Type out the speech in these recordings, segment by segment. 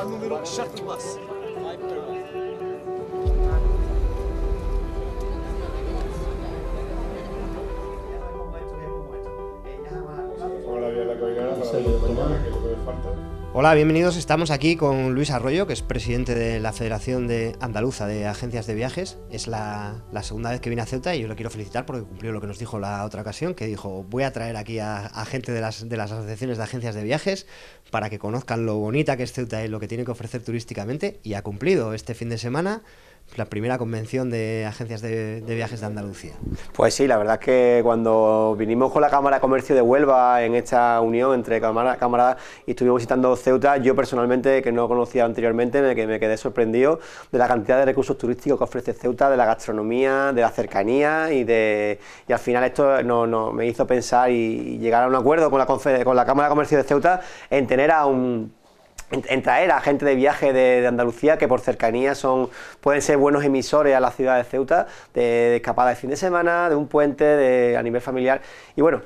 anlamıyorum şartılmaz. Ahora voy a la para lo que falta. Hola, bienvenidos. Estamos aquí con Luis Arroyo, que es presidente de la Federación de Andaluza de Agencias de Viajes. Es la, segunda vez que viene a Ceuta y yo lo quiero felicitar porque cumplió lo que nos dijo la otra ocasión, que dijo, voy a traer aquí a, gente de las, de las asociaciones de agencias de viajes para que conozcan lo bonita que es Ceuta y lo que tiene que ofrecer turísticamente. Y ha cumplido este fin de semana la primera convención de agencias de, viajes de Andalucía. Pues sí, la verdad es que cuando vinimos con la Cámara de Comercio de Huelva en esta unión entre Cámara, y estuvimos visitando Ceuta, yo personalmente, que no conocía anteriormente, me, me quedé sorprendido de la cantidad de recursos turísticos que ofrece Ceuta, de la gastronomía, de la cercanía y de y al final esto no, me hizo pensar y, llegar a un acuerdo con la, con la Cámara de Comercio de Ceuta en tener a un en traer a gente de viaje de, Andalucía que por cercanía son pueden ser buenos emisores a la ciudad de Ceuta, de, escapada de fin de semana, de un puente, de, a nivel familiar. Y bueno,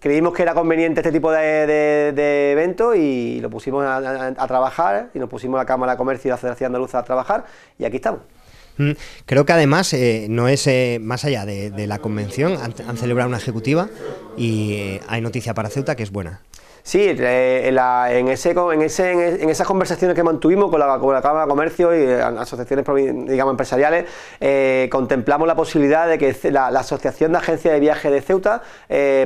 creímos que era conveniente este tipo de, evento... y lo pusimos a, trabajar y nos pusimos la Cámara de Comercio y la Federación Andaluza a trabajar y aquí estamos. Mm, creo que además eh, no es eh, más allá de, la convención, han, celebrado una ejecutiva y eh, hay noticia para Ceuta que es buena. Sí, eh, en, la, en, ese, en, esas conversaciones que mantuvimos con la, Cámara de Comercio y eh, asociaciones digamos, empresariales, eh, contemplamos la posibilidad de que la, Asociación de Agencia de viaje de Ceuta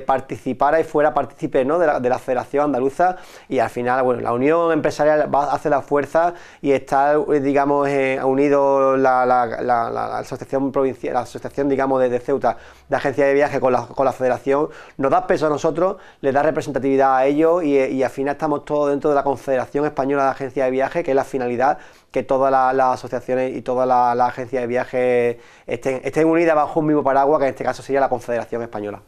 participara y fuera partícipe ¿no? de, la, Federación Andaluza y al final bueno, la Unión Empresarial hace la fuerza y está digamos, unido la, Asociación provincial, la Asociación digamos, de, Ceuta de Agencia de viaje con la, con la Federación, nos da peso a nosotros, le da representatividad a ellos y, y al final estamos todos dentro de la Confederación Española de Agencias de Viaje, que es la finalidad que todas las, asociaciones y todas las, agencias de viajes estén, unidas bajo un mismo paraguas, que en este caso sería la Confederación Española.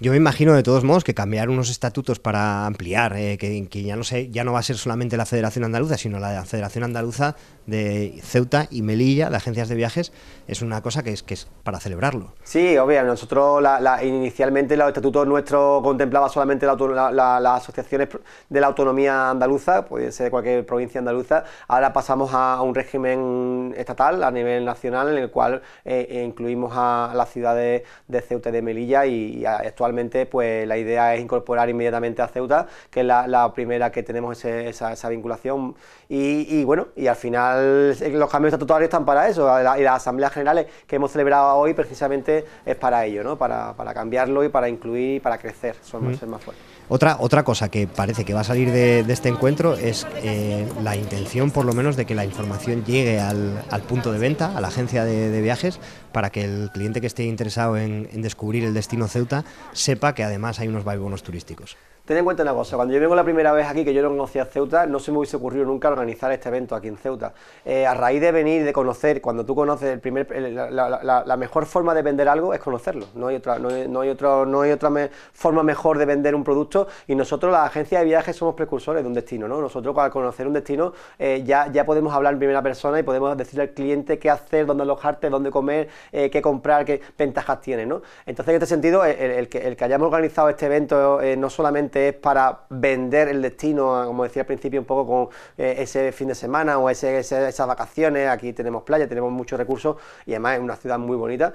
Yo me imagino de todos modos que cambiar unos estatutos para ampliar, eh, que, ya no sé, ya no va a ser solamente la Federación Andaluza, sino la Federación Andaluza de Ceuta y Melilla, de agencias de viajes, es una cosa que es, para celebrarlo. Sí, obviamente, nosotros inicialmente los estatutos nuestros contemplaban solamente las asociaciones de la autonomía andaluza, puede ser de cualquier provincia andaluza, ahora pasamos a a, un régimen estatal a nivel nacional en el cual eh, incluimos a las ciudades de Ceuta y de Melilla y, actualmente pues la idea es incorporar inmediatamente a Ceuta, que es la, primera que tenemos esa, vinculación y, bueno, y al final eh, los cambios estatutarios están para eso y las asambleas generales que hemos celebrado hoy precisamente es para ello, ¿no? para, para cambiarlo y para incluir y para crecer, ser más fuerte Otra, otra cosa que parece que va a salir de, este encuentro es eh, la intención, por lo menos, de que la información llegue al, punto de venta, a la agencia de viajes, para que el cliente que esté interesado en, descubrir el destino Ceuta sepa que además hay unos bonos turísticos. Ten en cuenta una cosa, cuando yo vengo la primera vez aquí, que yo no conocía Ceuta, no se me hubiese ocurrido nunca organizar este evento aquí en Ceuta. Eh, a raíz de venir, de conocer, cuando tú conoces el primer, la, mejor forma de vender algo es conocerlo. No hay otra, no hay, no hay otra forma mejor de vender un producto y nosotros, las agencias de viajes, somos precursores de un destino. ¿no? Nosotros, al conocer un destino, eh, ya, ya podemos hablar en primera persona y podemos decirle al cliente qué hacer, dónde alojarte, dónde comer, eh, qué comprar, qué ventajas tiene, Entonces, en este sentido, el, que, el que, hayamos organizado este evento eh, no solamente es para vender el destino, como decía al principio, un poco con eh, ese fin de semana o esas vacaciones, aquí tenemos playa, tenemos muchos recursos y además es una ciudad muy bonita,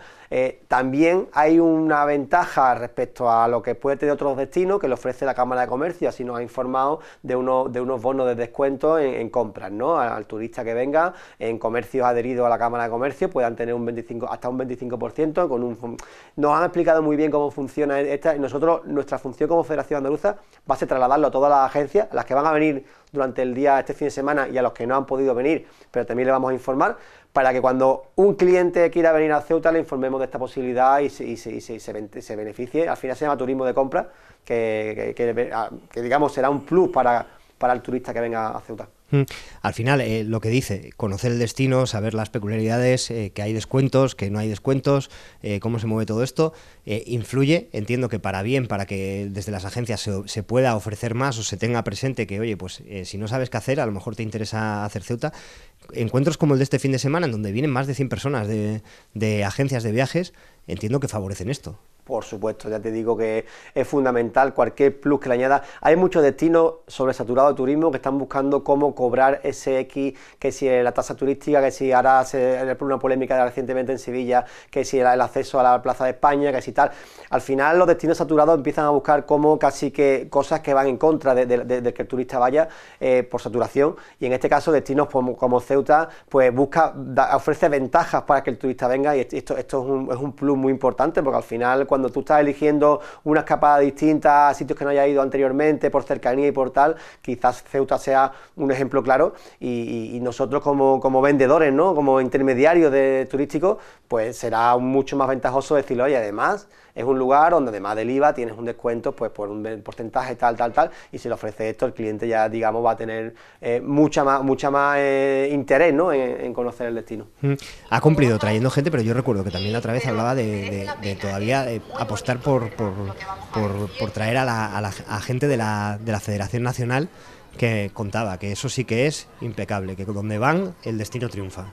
también hay una ventaja respecto a lo que puede tener otros destinos que le ofrece la Cámara de Comercio, así nos ha informado de, uno, de unos bonos de descuento en, compras, ¿no? Al, turista que venga, en comercios adherido a la Cámara de Comercio puedan tener un 25, hasta un 25%. Con un, nos han explicado muy bien cómo funciona esta y nosotros, nuestra función como Federación Andaluza va a ser trasladarlo a todas las agencias, a las que van a venir durante el día, este fin de semana y a los que no han podido venir, pero también le vamos a informar para que cuando un cliente quiera venir a Ceuta le informemos de esta posibilidad y se, se, se, beneficie. Al final se llama turismo de compra, que, que, que digamos será un plus para, para el turista que venga a Ceuta. Mm. Al final, eh, lo que dice, conocer el destino, saber las peculiaridades, eh, que hay descuentos, que no hay descuentos, eh, cómo se mueve todo esto, influye, entiendo que para bien, para que desde las agencias se, pueda ofrecer más o se tenga presente que, oye, pues si no sabes qué hacer, a lo mejor te interesa hacer Ceuta. Encuentros como el de este fin de semana, en donde vienen más de 100 personas de agencias de viajes, entiendo que favorecen esto por supuesto, ya te digo que es fundamental cualquier plus que le añada. Hay muchos destinos sobresaturados de turismo que están buscando cómo cobrar ese X, que si la tasa turística, que si ahora se una polémica recientemente en Sevilla, que si era el acceso a la Plaza de España, que si tal. Al final los destinos saturados empiezan a buscar cómo casi que cosas que van en contra de, que el turista vaya eh, por saturación y en este caso destinos como, Ceuta pues busca, ofrece ventajas para que el turista venga y esto, esto es, un, es un plus muy importante porque al final cuando tú estás eligiendo una escapada distinta a sitios que no haya ido anteriormente, por cercanía y por tal, quizás Ceuta sea un ejemplo claro y, nosotros como, vendedores, ¿no? como intermediarios de turísticos, pues será mucho más ventajoso decirlo, ...y además es un lugar donde además del IVA tienes un descuento pues por un porcentaje tal, tal, tal, y si le ofrece esto el cliente ya digamos va a tener eh, mucha más, mucha más eh, interés en, conocer el destino. Mm. Ha cumplido trayendo gente, pero yo recuerdo que también la otra vez hablaba de, todavía eh, apostar por, traer a la, gente de la, de la Federación Nacional que contaba, que eso sí que es impecable, que donde van el destino triunfa.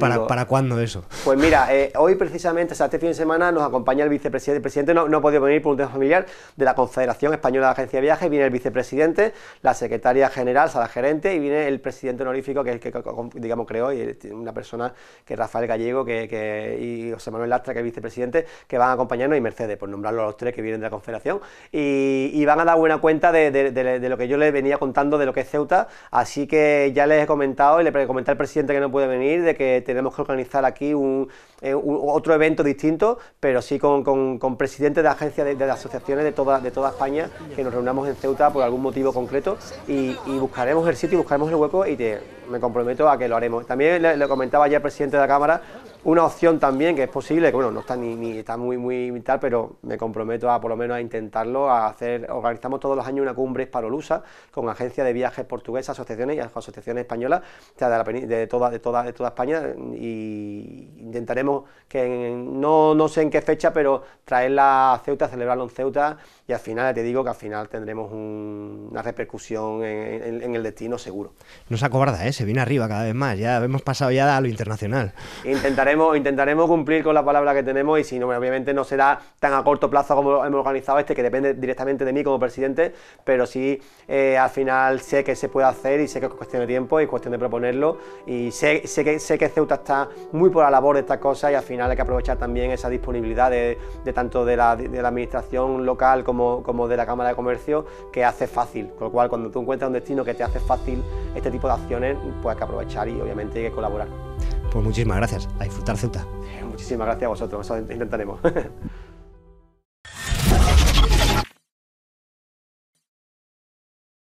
¿Para, ¿Para cuándo eso? Pues mira, eh, hoy precisamente, o este fin de semana nos acompaña el vicepresidente, el presidente no, no ha podido venir por un tema familiar, de la Confederación Española de Agencia de Viajes, viene el vicepresidente, la secretaria general, sala la gerente, y viene el presidente honorífico, que es el que, digamos, creo, y una persona que es Rafael Gallego que, que, y José Manuel Lastra, que es vicepresidente, que van a acompañarnos, y Mercedes, por nombrarlo a los tres que vienen de la Confederación, y, van a dar buena cuenta de lo que yo les venía contando de lo que es Ceuta, así que ya les he comentado y le comenté al presidente que no puede venir, de que tenemos que organizar aquí un, eh, otro evento distinto, pero sí con, con, presidentes de agencias, de, de, asociaciones de toda, de toda España, que nos reunamos en Ceuta por algún motivo concreto y, buscaremos el sitio buscaremos el hueco y te, me comprometo a que lo haremos. También le, comentaba ya el presidente de la Cámara una opción también que es posible, que bueno, no está ni, ni está muy, muy tal, pero me comprometo a por lo menos a intentarlo, a hacer, organizamos todos los años una cumbre esparolusa con agencias de viajes portuguesas, asociaciones y asociaciones españolas, de, toda, de, toda, de toda España, y intentaremos que no, no sé en qué fecha, pero traerla a Ceuta, celebrarlo en Ceuta, y al final te digo que al final tendremos una repercusión en, el destino seguro. No se acobarda, ¿eh? se viene arriba cada vez más, ya hemos pasado ya a lo internacional. Intentaremos intentaremos, cumplir con la palabra que tenemos y si no, obviamente no será tan a corto plazo como hemos organizado este, que depende directamente de mí como presidente, pero sí eh, al final sé que se puede hacer y sé que es cuestión de tiempo y cuestión de proponerlo y sé, sé, que, Ceuta está muy por la labor de estas cosas y al final hay que aprovechar también esa disponibilidad de, tanto de la, administración local como, como de la Cámara de Comercio que hace fácil, con lo cual cuando tú encuentras un destino que te hace fácil este tipo de acciones, pues hay que aprovechar y obviamente hay que colaborar. Pues muchísimas gracias. A disfrutar Ceuta. Muchísimas gracias a vosotros. Eso intentaremos.